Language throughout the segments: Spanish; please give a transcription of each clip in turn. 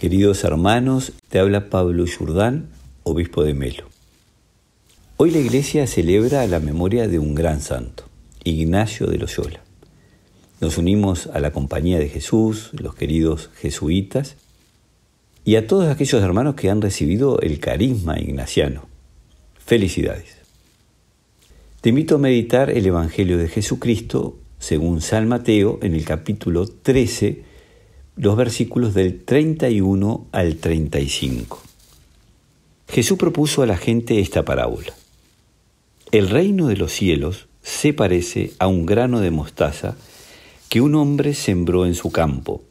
Queridos hermanos, te habla Pablo Jordán, obispo de Melo. Hoy la iglesia celebra la memoria de un gran santo, Ignacio de Loyola. Nos unimos a la compañía de Jesús, los queridos jesuitas, y a todos aquellos hermanos que han recibido el carisma ignaciano. Felicidades. Te invito a meditar el Evangelio de Jesucristo según San Mateo en el capítulo 13 los versículos del 31 al 35. Jesús propuso a la gente esta parábola. El reino de los cielos se parece a un grano de mostaza que un hombre sembró en su campo.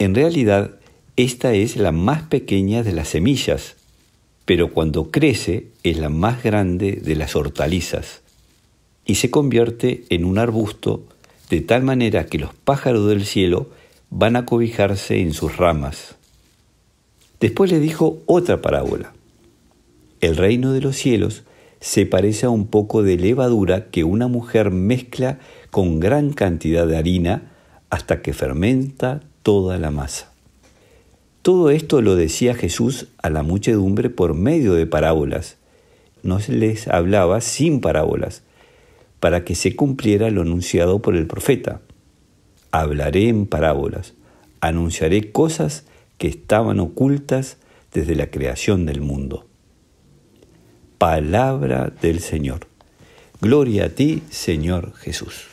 En realidad, esta es la más pequeña de las semillas, pero cuando crece es la más grande de las hortalizas y se convierte en un arbusto de tal manera que los pájaros del cielo van a cobijarse en sus ramas. Después le dijo otra parábola. El reino de los cielos se parece a un poco de levadura que una mujer mezcla con gran cantidad de harina hasta que fermenta toda la masa. Todo esto lo decía Jesús a la muchedumbre por medio de parábolas. No se les hablaba sin parábolas, para que se cumpliera lo anunciado por el profeta hablaré en parábolas, anunciaré cosas que estaban ocultas desde la creación del mundo. Palabra del Señor. Gloria a ti, Señor Jesús.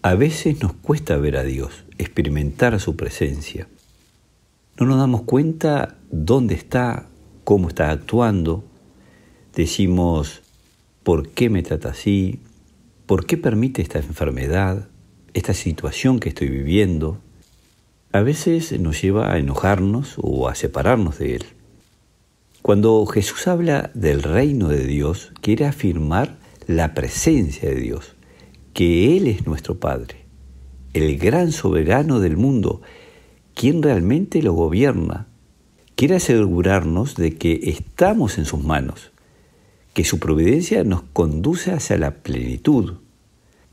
A veces nos cuesta ver a Dios, experimentar su presencia. No nos damos cuenta dónde está, cómo está actuando. Decimos, ¿por qué me trata así? ¿Por qué permite esta enfermedad? esta situación que estoy viviendo, a veces nos lleva a enojarnos o a separarnos de Él. Cuando Jesús habla del reino de Dios, quiere afirmar la presencia de Dios, que Él es nuestro Padre, el gran soberano del mundo, quien realmente lo gobierna. Quiere asegurarnos de que estamos en sus manos, que su providencia nos conduce hacia la plenitud,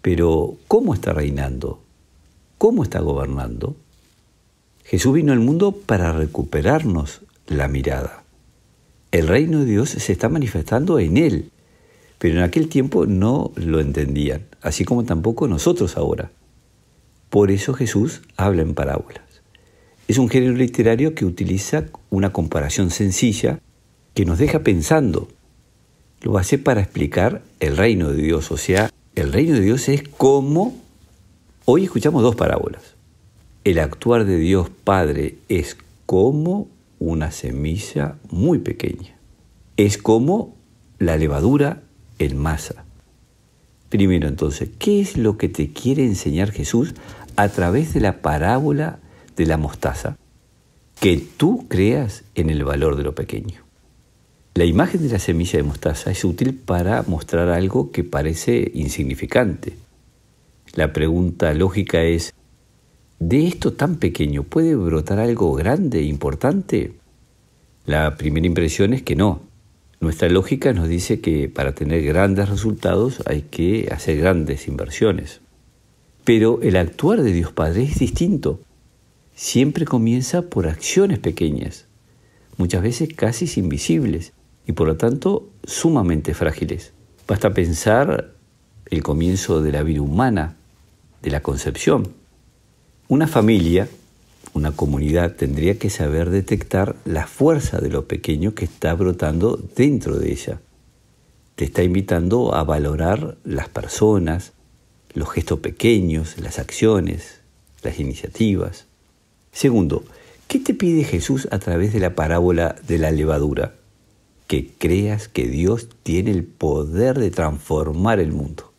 pero ¿cómo está reinando? ¿Cómo está gobernando? Jesús vino al mundo para recuperarnos la mirada. El reino de Dios se está manifestando en Él, pero en aquel tiempo no lo entendían, así como tampoco nosotros ahora. Por eso Jesús habla en parábolas. Es un género literario que utiliza una comparación sencilla que nos deja pensando. Lo hace para explicar el reino de Dios, o sea, el reino de Dios es como... Hoy escuchamos dos parábolas. El actuar de Dios Padre es como una semilla muy pequeña. Es como la levadura en masa. Primero entonces, ¿qué es lo que te quiere enseñar Jesús a través de la parábola de la mostaza? Que tú creas en el valor de lo pequeño. La imagen de la semilla de mostaza es útil para mostrar algo que parece insignificante. La pregunta lógica es, ¿de esto tan pequeño puede brotar algo grande e importante? La primera impresión es que no. Nuestra lógica nos dice que para tener grandes resultados hay que hacer grandes inversiones. Pero el actuar de Dios Padre es distinto. Siempre comienza por acciones pequeñas, muchas veces casi invisibles y por lo tanto sumamente frágiles. Basta pensar el comienzo de la vida humana, de la concepción. Una familia, una comunidad tendría que saber detectar la fuerza de lo pequeño que está brotando dentro de ella. Te está invitando a valorar las personas, los gestos pequeños, las acciones, las iniciativas. Segundo, ¿qué te pide Jesús a través de la parábola de la levadura? que creas que Dios tiene el poder de transformar el mundo.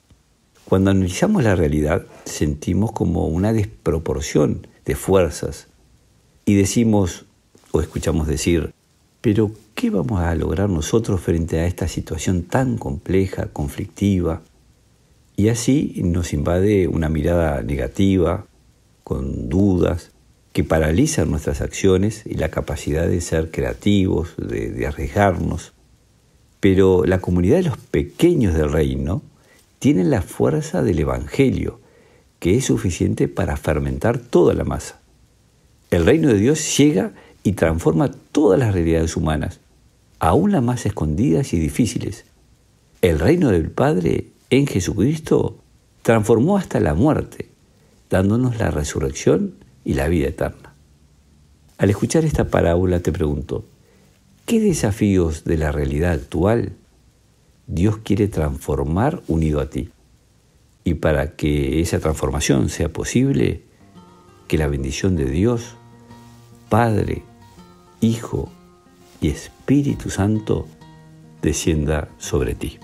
Cuando analizamos la realidad, sentimos como una desproporción de fuerzas y decimos o escuchamos decir, pero ¿qué vamos a lograr nosotros frente a esta situación tan compleja, conflictiva? Y así nos invade una mirada negativa, con dudas, que paralizan nuestras acciones y la capacidad de ser creativos, de, de arriesgarnos. Pero la comunidad de los pequeños del reino tiene la fuerza del Evangelio, que es suficiente para fermentar toda la masa. El reino de Dios llega y transforma todas las realidades humanas, aún las más escondidas y difíciles. El reino del Padre en Jesucristo transformó hasta la muerte, dándonos la resurrección y la vida eterna. Al escuchar esta parábola te pregunto, ¿qué desafíos de la realidad actual Dios quiere transformar unido a ti? Y para que esa transformación sea posible, que la bendición de Dios, Padre, Hijo y Espíritu Santo descienda sobre ti.